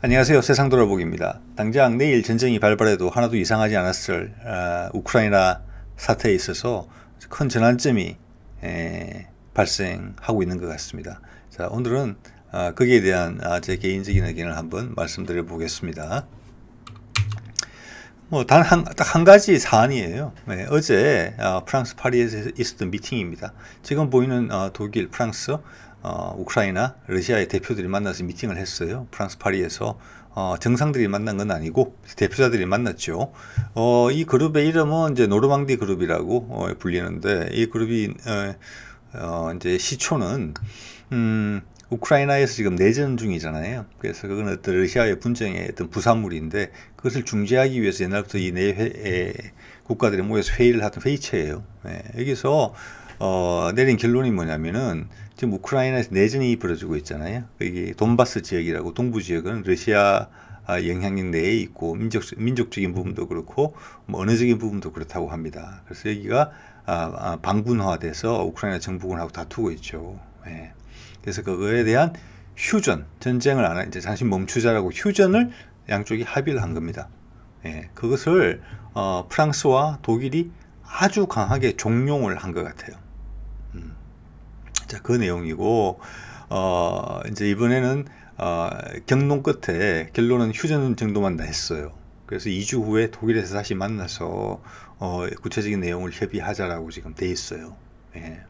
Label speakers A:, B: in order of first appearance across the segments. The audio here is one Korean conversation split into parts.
A: 안녕하세요. 세상 돌아보기입니다. 당장 내일 전쟁이 발발해도 하나도 이상하지 않았을 아, 우크라이나 사태에 있어서 큰 전환점이 에, 발생하고 있는 것 같습니다. 자, 오늘은 아, 거기에 대한 아, 제 개인적인 의견을 한번 말씀드려 보겠습니다. 뭐 단한 딱한 한 가지 사안이에요. 네, 어제 어, 프랑스 파리에서 있었던 미팅입니다. 지금 보이는 어, 독일, 프랑스 어, 우크라이나, 러시아의 대표들이 만나서 미팅을 했어요. 프랑스 파리에서. 어, 정상들이 만난 건 아니고 대표자들이 만났죠. 어, 이 그룹의 이름은 이제 노르망디 그룹이라고 어, 불리는데 이 그룹이 어, 어, 이제 시초는 음, 우크라이나에서 지금 내전 중이잖아요. 그래서 그건 어떤 러시아의 분쟁의 어떤 부산물인데 그것을 중재하기 위해서 옛날부터 이 내외 국가들이 모여서 회의를 하던 회의체예요. 예, 여기서 어, 내린 결론이 뭐냐면은 지금 우크라이나에서 내전이 벌어지고 있잖아요. 이게 돈바스 지역이라고 동부 지역은 러시아 아, 영향력 내에 있고 민족 민족적인 부분도 그렇고 뭐 언어적인 부분도 그렇다고 합니다. 그래서 여기가 반군화돼서 아, 아, 우크라이나 정부군하고 다투고 있죠. 예. 그래서 그거에 대한 휴전 전쟁을 안 이제 잠시 멈추자라고 휴전을 양쪽이 합의를 한 겁니다. 예. 그것을 어, 프랑스와 독일이 아주 강하게 종용을 한 것 같아요. 자, 그 내용이고, 어, 이제 이번에는, 어, 경론 끝에 결론은 휴전 정도만 냈어요. 그래서 2주 후에 독일에서 다시 만나서, 어, 구체적인 내용을 협의하자라고 지금 돼 있어요. 예.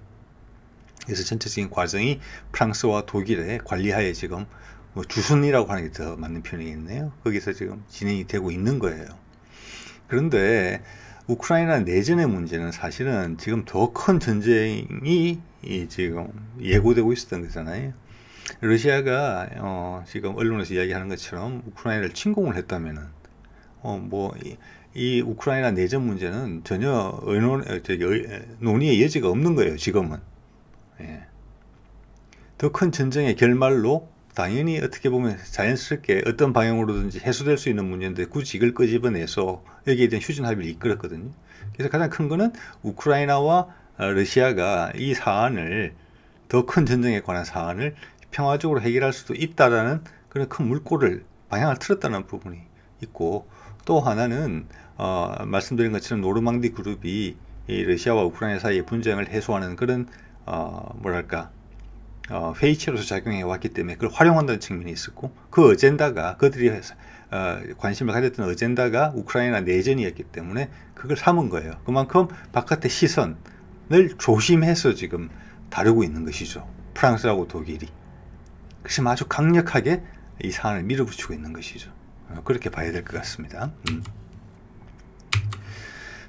A: 그래서 전체적인 과정이 프랑스와 독일의 관리하에 지금 뭐 주순이라고 하는 게 더 맞는 표현이겠네요. 거기서 지금 진행이 되고 있는 거예요. 그런데 우크라이나 내전의 문제는 사실은 지금 더 큰 전쟁이 지금 예고되고 있었던 거잖아요. 러시아가 어, 지금 언론에서 이야기하는 것처럼 우크라이나를 침공을 했다면은 어, 뭐이 이 우크라이나 내전 문제는 전혀 의논, 어, 저기, 논의의 여지가 없는 거예요. 지금은 예. 더큰 전쟁의 결말로 당연히 어떻게 보면 자연스럽게 어떤 방향으로든지 해소될 수 있는 문제인데 굳이 이걸 끄집어내서 여기에 대한 휴전 합의를 이끌었거든요. 그래서 가장 큰 거는 우크라이나와 어, 러시아가 이 사안을 더 큰 전쟁에 관한 사안을 평화적으로 해결할 수도 있다라는 그런 큰 물꼬를 방향을 틀었다는 부분이 있고 또 하나는 어, 말씀드린 것처럼 노르망디 그룹이 이 러시아와 우크라이나 사이의 분쟁을 해소하는 그런 어, 뭐랄까 어, 회의체로서 작용해 왔기 때문에 그걸 활용한다는 측면이 있었고 그 어젠다가 그들이 어, 관심을 가졌던 어젠다가 우크라이나 내전이었기 때문에 그걸 삼은 거예요. 그만큼 바깥의 시선을 조심해서 지금 다루고 있는 것이죠. 프랑스하고 독일이. 그것이 아주 강력하게 이 사안을 밀어붙이고 있는 것이죠. 어, 그렇게 봐야 될 것 같습니다. 음.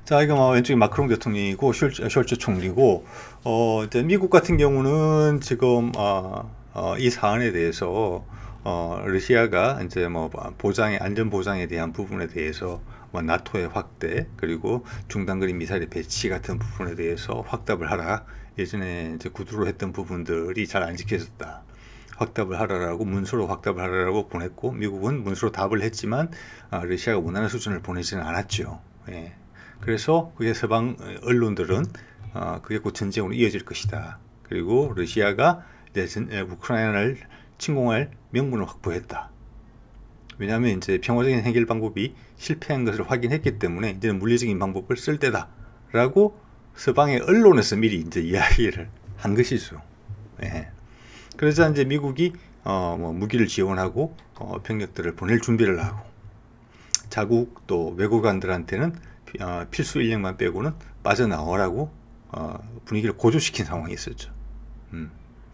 A: 자, 이거 뭐 왼쪽이 마크롱 대통령이고 숄츠, 숄츠 총리고 어, 이제 미국 같은 경우는 지금 어, 어, 이 사안에 대해서 어, 러시아가 이제 뭐 보장에 안전 보장에 대한 부분에 대해서 뭐 나토의 확대 그리고 중단거리 미사일 배치 같은 부분에 대해서 확답을 하라 예전에 이제 구두로 했던 부분들이 잘 안 지켜졌다 확답을 하라라고 문서로 확답을 하라라고 보냈고 미국은 문서로 답을 했지만 아, 러시아가 원하는 수준을 보내지는 않았죠. 예. 그래서 그게 서방 언론들은 어, 그게 곧 전쟁으로 이어질 것이다. 그리고 러시아가 내제 전, 우크라이나를 침공할 명분을 확보했다. 왜냐하면 이제 평화적인 해결 방법이 실패한 것을 확인했기 때문에 이제는 물리적인 방법을 쓸 때다라고 서방의 언론에서 미리 이제 이야기를 한 것이죠. 예. 그래서 이제 미국이 어, 뭐 무기를 지원하고 어, 병력들을 보낼 준비를 하고 자국 또 외국안들한테는 어, 필수 인력만 빼고는 빠져나오라고 어, 분위기를 고조시킨 상황이 있었죠. 음.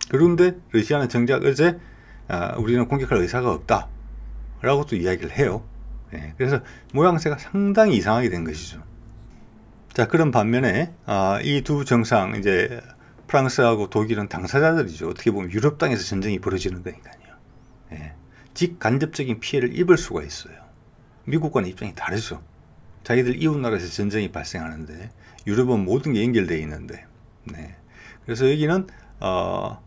A: 그런데 러시아는 정작 어제 어, 우리는 공격할 의사가 없다 라고 또 이야기를 해요. 예, 그래서 모양새가 상당히 이상하게 된 것이죠. 자 그런 반면에 아, 이두 정상 이제 프랑스하고 독일은 당사자들이죠. 어떻게 보면 유럽 땅에서 전쟁이 벌어지는 거니까요. 예, 직간접적인 피해를 입을 수가 있어요. 미국과는 입장이 다르죠. 자기들 이웃나라에서 전쟁이 발생하는데 유럽은 모든 게 연결되어 있는데 네. 그래서 여기는 어,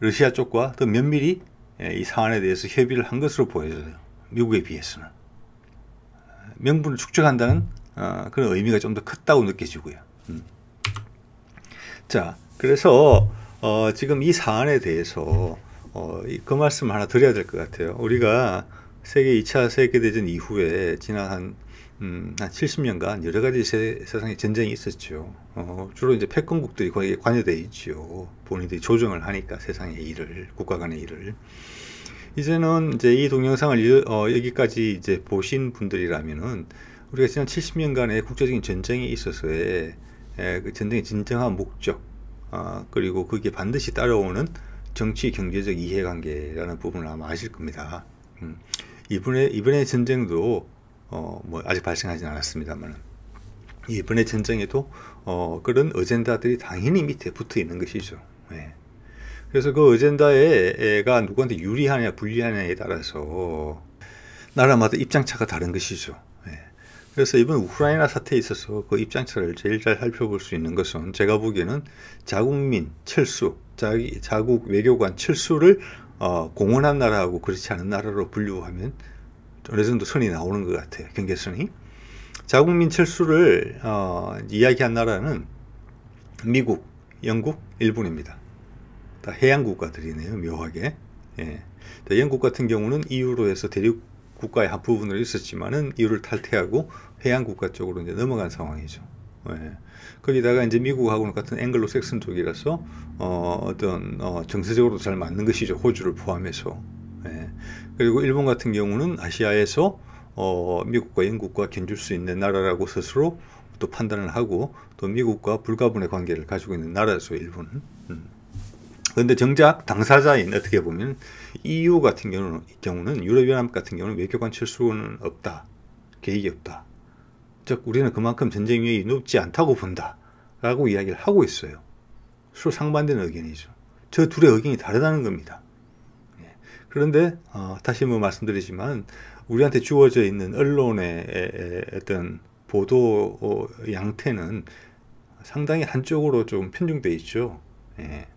A: 러시아 쪽과 더 면밀히 예, 이 사안에 대해서 협의를 한 것으로 보여져요. 미국에 비해서는. 명분을 축적한다는 어, 그런 의미가 좀 더 컸다고 느껴지고요. 음. 자, 그래서 어, 지금 이 사안에 대해서 어, 그 말씀 을 하나 드려야 될 것 같아요. 우리가 세계 2차 세계대전 이후에 지난 한 음, 한 70년간 여러 가지 세, 세 상에 전쟁이 있었죠. 어, 주로 이제 패권국들이 거기에 관여돼 있지요. 본인들이 조정을 하니까 세상의 일을, 국가 간의 일을. 이제는 이제 이 동영상을 어, 여기까지 이제 보신 분들이라면은 우리가 지난 70년간의 국제적인 전쟁이 있어서의 에, 예, 그 전쟁의 진정한 목적, 아, 그리고 그게 반드시 따라오는 정치 경제적 이해관계라는 부분을 아마 아실 겁니다. 음, 이번에 이번에 전쟁도 어, 뭐 아직 발생하지는 않았습니다만 이번에 전쟁에도 어, 그런 어젠다들이 당연히 밑에 붙어 있는 것이죠. 예. 그래서 그 어젠다가 누구한테 유리하냐 불리하냐에 따라서 나라마다 입장차가 다른 것이죠. 예. 그래서 이번 우크라이나 사태에 있어서 그 입장차를 제일 잘 살펴볼 수 있는 것은 제가 보기에는 자국민 철수, 자기, 자국 외교관 철수를 어, 공헌한 나라하고 그렇지 않은 나라로 분류하면 어느 정도 선이 나오는 것 같아요. 경계선이. 자국민 철수를 어, 이야기한 나라는 미국, 영국, 일본입니다. 다 해양 국가들이네요. 묘하게. 예. 영국 같은 경우는 EU로 해서 대륙 국가의 한 부분으로 있었지만은 EU를 탈퇴하고 해양 국가 쪽으로 이제 넘어간 상황이죠. 예. 거기다가 이제 미국하고는 같은 앵글로 섹슨 쪽이라서 어, 떤 어, 정서적으로 잘 맞는 것이죠. 호주를 포함해서. 그리고 일본 같은 경우는 아시아에서 어, 미국과 영국과 견줄 수 있는 나라라고 스스로 또 판단을 하고 또 미국과 불가분의 관계를 가지고 있는 나라에서 일본은. 음. 그런데 정작 당사자인 어떻게 보면 EU 같은 경우는, 경우는 유럽연합 같은 경우는 외교관 칠수는 없다. 계획이 없다. 즉 우리는 그만큼 전쟁 위험이 높지 않다고 본다. 라고 이야기를 하고 있어요. 서로 상반되는 의견이죠. 저 둘의 의견이 다르다는 겁니다. 그런데 어, 다시 한번 뭐 말씀드리지만 우리한테 주어져 있는 언론의 어떤 보도 어, 양태는 상당히 한쪽으로 좀 편중돼 있죠. 예.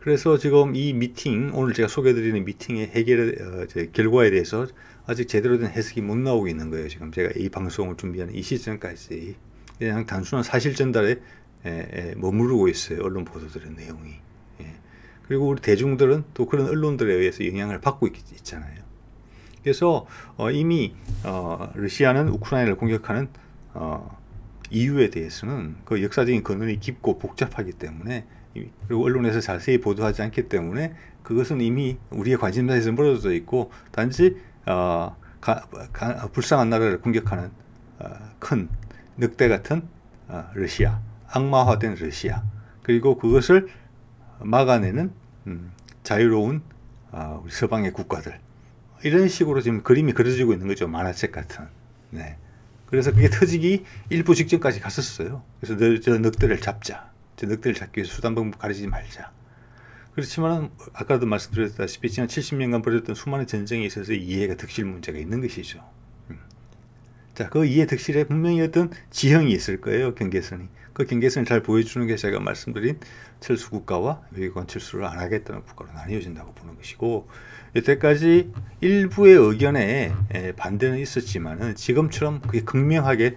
A: 그래서 지금 이 미팅 오늘 제가 소개드리는 미팅의 해결 어, 결과에 대해서 아직 제대로 된 해석이 못 나오고 있는 거예요. 지금 제가 이 방송을 준비하는 이 시점까지 그냥 단순한 사실 전달에 에, 에, 머무르고 있어요. 언론 보도들의 내용이. 그리고 우리 대중들은 또 그런 언론들에 의해서 영향을 받고 있, 잖아요 그래서 어, 이미 어, 러시아는 우크라이나를 공격하는 어, 이유에 대해서는 그 역사적인 근원이 깊고 복잡하기 때문에 그리고 언론에서 자세히 보도하지 않기 때문에 그것은 이미 우리의 관심사에서 멀어져 있고 단지 어, 가, 가, 불쌍한 나라를 공격하는 어, 큰 늑대 같은 어, 러시아 악마화된 러시아 그리고 그것을 막아내는 음, 자유로운 아, 우리 서방의 국가들 이런 식으로 지금 그림이 그려지고 있는 거죠 만화책 같은 네. 그래서 그게 터지기 일부 직전까지 갔었어요 그래서 늘, 저 늑대를 잡자 저 늑대를 잡기 위해서 수단 방법 가리지 말자 그렇지만 아까도 말씀드렸다시피 지난 70년간 벌어졌던 수많은 전쟁에 있어서 이해가 득실 문제가 있는 것이죠 음. 자그 이해 득실에 분명히 어떤 지형이 있을 거예요 경계선이 그 경계선을 잘 보여주는 게 제가 말씀드린 철수 국가와 외교관 철수를 안 하겠다는 국가로 나뉘어진다고 보는 것이고 여태까지 일부의 의견에 반대는 있었지만은 지금처럼 그게 극명하게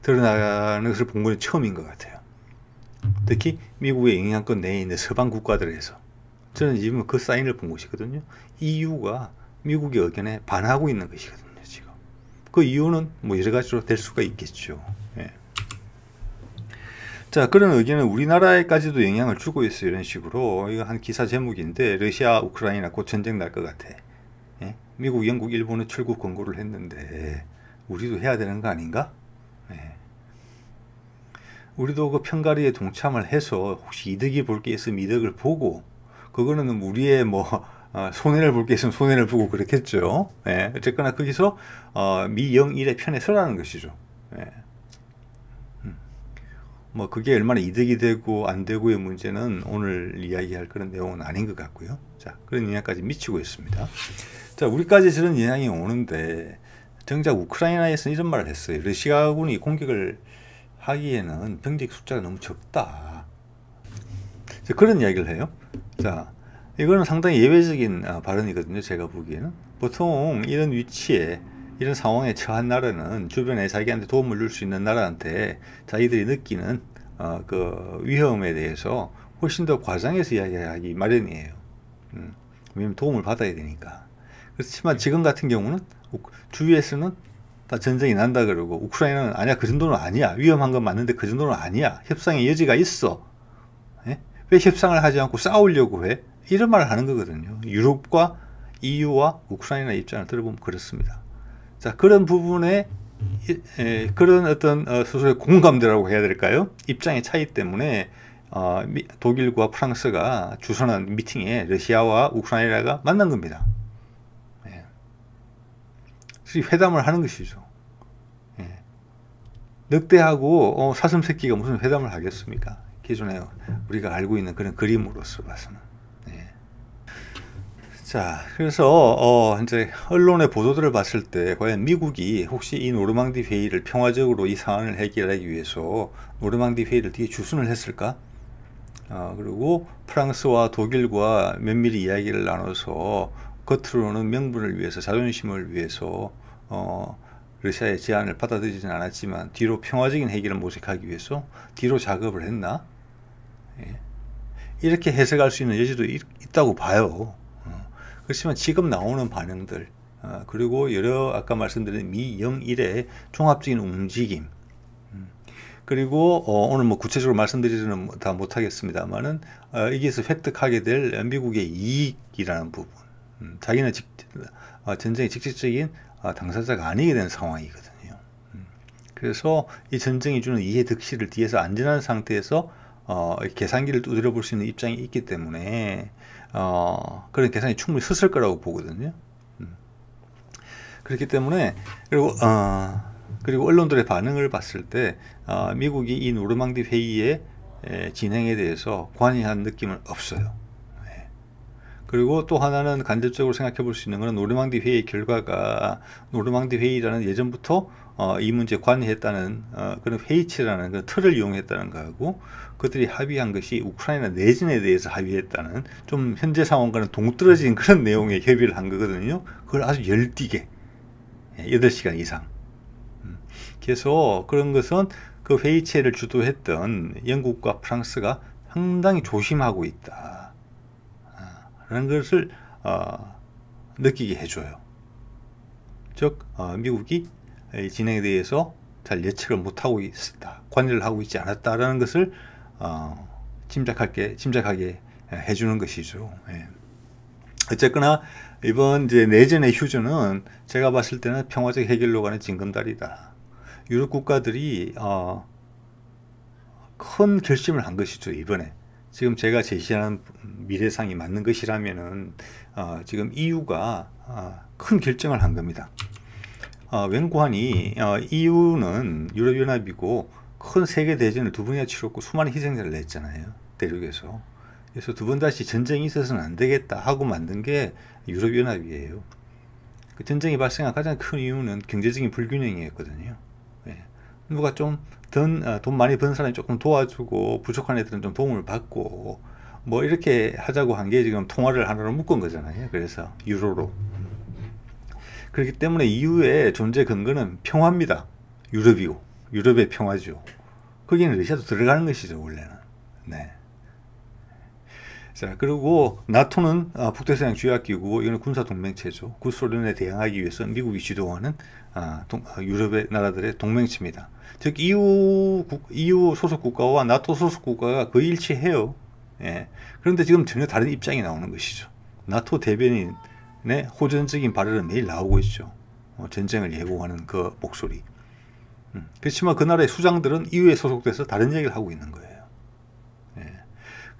A: 드러나는 것을 본 것은 처음인 것 같아요. 특히 미국의 영향권 내에 있는 서방 국가들에서 저는 지금 그 사인을 본 것이거든요. 이유가 미국의 의견에 반하고 있는 것이거든요. 지금 그 이유는 뭐 여러 가지로 될 수가 있겠죠. 자 그런 의견은 우리나라에까지도 영향을 주고 있어요 이런 식으로 이거 한 기사 제목인데 러시아 우크라이나 곧 전쟁 날 것 같아 예? 미국 영국 일본은 출국 권고를 했는데 우리도 해야 되는 거 아닌가 예. 우리도 그 편가리에 동참을 해서 혹시 이득이 볼 게 있으면 이득을 보고 그거는 뭐 우리의 뭐 어, 손해를 볼 게 있으면 손해를 보고 그렇겠죠 예. 어쨌거나 거기서 어, 미영일의 편에 서라는 것이죠 예. 뭐 그게 얼마나 이득이 되고 안 되고의 문제는 오늘 이야기할 그런 내용은 아닌 것 같고요. 자 그런 영향까지 미치고 있습니다. 자 우리까지 저런 영향이 오는데 정작 우크라이나에서는 이런 말을 했어요. 러시아군이 공격을 하기에는 병직 숫자가 너무 적다. 자, 그런 이야기를 해요. 자 이거는 상당히 예외적인 아, 발언이거든요. 제가 보기에는 보통 이런 위치에 이런 상황에 처한 나라는 주변에 자기한테 도움을 줄 수 있는 나라한테 자기들이 느끼는 어, 그 위험에 대해서 훨씬 더 과장해서 이야기하기 마련이에요. 음, 왜냐 도움을 받아야 되니까. 그렇지만 지금 같은 경우는 주위에서는 다 전쟁이 난다 그러고 우크라이나는 아니야 그 정도는 아니야 위험한 건 맞는데 그 정도는 아니야 협상의 여지가 있어 예? 왜 협상을 하지 않고 싸우려고 해 이런 말을 하는 거거든요 유럽과 EU와 우크라이나 입장을 들어보면 그렇습니다 자 그런 부분에 에, 그런 어떤 어, 스스로의 공감대라고 해야 될까요? 입장의 차이 때문에 어, 미, 독일과 프랑스가 주선한 미팅에 러시아와 우크라이나가 만난 겁니다. 예. 회담을 하는 것이죠. 예. 늑대하고 어, 사슴 새끼가 무슨 회담을 하겠습니까? 기존에 우리가 알고 있는 그런 그림으로서 봐서는. 자, 그래서 어 이제 언론의 보도들을 봤을 때 과연 미국이 혹시 이 노르망디 회의를 평화적으로 이상황을 해결하기 위해서 노르망디 회의를 뒤에 주선을 했을까? 어, 그리고 프랑스와 독일과 면밀히 이야기를 나눠서 겉으로는 명분을 위해서 자존심을 위해서 어, 러시아의 제안을 받아들이지는 않았지만 뒤로 평화적인 해결을 모색하기 위해서 뒤로 작업을 했나? 예. 이렇게 해석할 수 있는 여지도 있, 있다고 봐요. 그렇지만 지금 나오는 반응들 어, 그리고 여러 아까 말씀드린 미영일의 종합적인 움직임 음, 그리고 어, 오늘 뭐 구체적으로 말씀드리지는 뭐 다 못하겠습니다만은 어, 여기에서 획득하게 될 미국의 이익이라는 부분 음, 자기는 직, 어, 전쟁의 직접적인 어, 당사자가 아니게 된 상황이거든요 음, 그래서 이 전쟁이 주는 이해득실을 뒤에서 안전한 상태에서 어, 계산기를 두드려 볼 수 있는 입장이 있기 때문에 어, 그런 계산이 충분히 섰을 거라고 보거든요. 음. 그렇기 때문에 그리고 어, 그리고 언론들의 반응을 봤을 때 어, 미국이 이 노르망디 회의의 에, 진행에 대해서 관여한 느낌은 없어요. 네. 그리고 또 하나는 간접적으로 생각해 볼 수 있는 것은 노르망디 회의 결과가 노르망디 회의라는 예전부터 어, 이 문제에 관여했다는 어, 그런 회의체라는 그 틀을 이용했다는 거하고 그들이 합의한 것이 우크라이나 내전에 대해서 합의했다는 좀 현재 상황과는 동떨어진 음. 그런 내용의 협의를 한 거거든요. 그걸 아주 열띠게 8시간 예, 이상 음. 그래 그런 것은 그 회의체를 주도했던 영국과 프랑스가 상당히 조심하고 있다 아, 라는 것을 어, 느끼게 해줘요. 즉 어, 미국이 진행에 대해서 잘 예측을 못하고 있다 관여를 하고 있지 않았다라는 것을 어, 짐작하게 짐작하게 예, 해주는 것이죠. 예. 어쨌거나 이번 이제 내전의 휴전은 제가 봤을 때는 평화적 해결로 가는 징검다리다. 유럽 국가들이 어, 큰 결심을 한 것이죠 이번에. 지금 제가 제시하는 미래상이 맞는 것이라면은 어, 지금 EU가 어, 큰 결정을 한 겁니다. 어, 웬고한이 어, EU는 유럽연합이고 큰 세계대전을 두 번이나 치렀고 수많은 희생자를 냈잖아요. 대륙에서. 그래서 두 번 다시 전쟁이 있어서는 안 되겠다 하고 만든 게 유럽연합이에요. 그 전쟁이 발생한 가장 큰 이유는 경제적인 불균형이었거든요. 예. 누가 좀 어, 돈, 아, 많이 번 사람이 조금 도와주고 부족한 애들은 좀 도움을 받고 뭐 이렇게 하자고 한 게 지금 통화를 하나로 묶은 거잖아요. 그래서 유로로. 그렇기 때문에 EU의 존재 근거는 평화입니다. 유럽이고 유럽의 평화죠. 거기는 러시아도 들어가는 것이죠 원래는. 네. 자 그리고 나토는 아, 북대서양 주약기구 이거는 군사 동맹체죠. 구소련에 대항하기 위해서 미국이 주도하는 아, 동, 아, 유럽의 나라들의 동맹체입니다. 즉 EU 국, EU 소속 국가와 나토 소속 국가가 거의 일치해요. 예. 그런데 지금 전혀 다른 입장이 나오는 것이죠. 나토 대변인 의 네, 호전적인 발언은 매일 나오고 있죠. 어, 전쟁을 예고하는 그 목소리. 음, 그렇지만 그나의 수장들은 EU에 소속돼서 다른 얘기를 하고 있는 거예요. 예.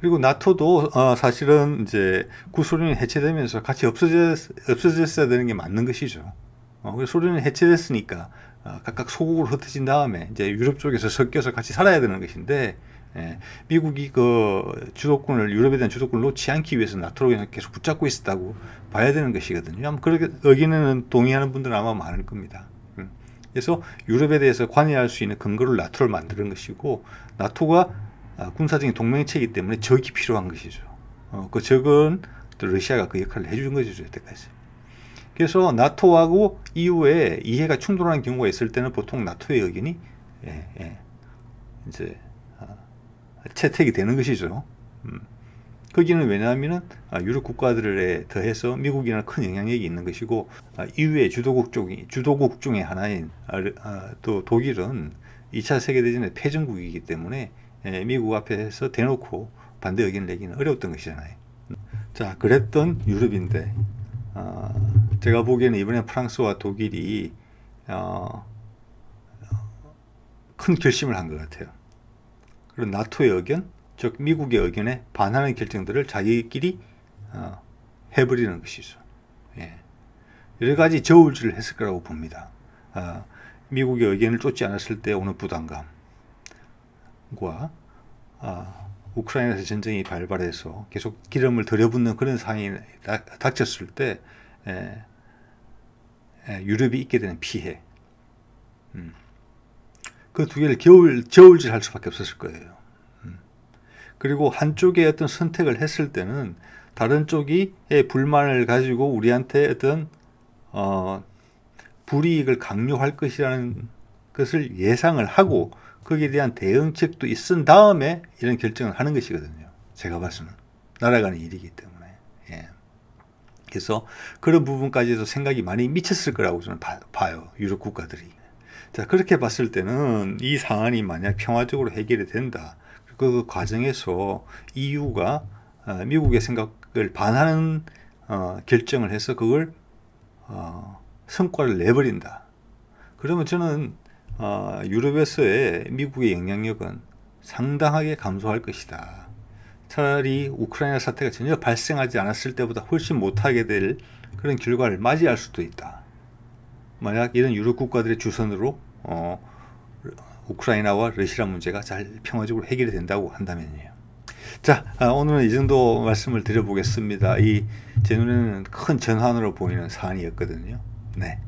A: 그리고 나토도 어, 사실은 이제 구소련이 해체되면서 같이 없어졌, 없어졌어야 되는 게 맞는 것이죠. 어, 소련이 해체됐으니까 어, 각각 소국으로 흩어진 다음에 이제 유럽 쪽에서 섞여서 같이 살아야 되는 것인데 예, 미국이 그 주도권을 유럽에 대한 주도권을 놓지 않기 위해서 나토로 계속 붙잡고 있었다고 봐야 되는 것이거든요. 아마 그렇게 여기는 동의하는 분들은 아마 많을 겁니다. 음. 그래서 유럽에 대해서 관여할 수 있는 근거를 나토를 만드는 것이고 나토가 아, 군사적인 동맹체이기 때문에 적이 필요한 것이죠. 어, 그 적은 또 러시아가 그 역할을 해준 것이죠 여태까지. 그래서 나토하고 EU의 이해가 충돌하는 경우가 있을 때는 보통 나토의 의견이 예, 예, 이제 채택이 되는 것이죠. 음. 거기는 왜냐하면 아, 유럽 국가들에 더해서 미국이나 큰 영향력이 있는 것이고 e 아, u 주도국 쪽이 주도국 중의 하나인 아, 또 독일은 2차 세계대전의 패전국이기 때문에 예, 미국 앞에서 대놓고 반대 의견을 내기는 어려웠던 것이잖아요. 음. 자, 그랬던 유럽인데 제가 보기에는 이번에 프랑스와 독일이 어, 큰 결심을 한 것 같아요. 그리고 나토의 의견, 즉 미국의 의견에 반하는 결정들을 자기끼리 어, 해버리는 것이죠. 예. 여러 가지 저울질을 했을 거라고 봅니다. 어, 미국의 의견을 쫓지 않았을 때 오는 부담감과 어, 우크라이나에서 전쟁이 발발해서 계속 기름을 들여붓는 그런 상황이 닥쳤을 때 에, 에, 유럽이 입게 되는 피해 음. 그두 개를 겨울, 겨울질할 수밖에 없었을 거예요. 음. 그리고 한쪽에 어떤 선택을 했을 때는 다른 쪽이 불만을 가지고 우리한테 어떤 어, 불이익을 강요할 것이라는 것을 예상을 하고 거기에 대한 대응책도 있은 다음에 이런 결정을 하는 것이거든요. 제가 봐서는 날아가는 일이기 때문에. 예. 그래서 그런 부분까지도 생각이 많이 미쳤을 거라고 저는 봐, 봐요. 유럽 국가들이. 자, 그렇게 봤을 때는 이 사안이 만약 평화적으로 해결이 된다. 그 과정에서 EU가 어, 미국의 생각을 반하는 어, 결정을 해서 그걸 어, 성과를 내버린다. 그러면 저는 어, 유럽에서의 미국의 영향력은 상당하게 감소할 것이다. 차라리 우크라이나 사태가 전혀 발생하지 않았을 때보다 훨씬 못하게 될 그런 결과를 맞이할 수도 있다. 만약 이런 유럽 국가들의 주선으로 어, 우크라이나와 러시아 문제가 잘 평화적으로 해결이 된다고 한다면요. 자 아, 오늘은 이 정도 말씀을 드려보겠습니다. 이 제 눈에는 큰 전환으로 보이는 사안이었거든요. 네.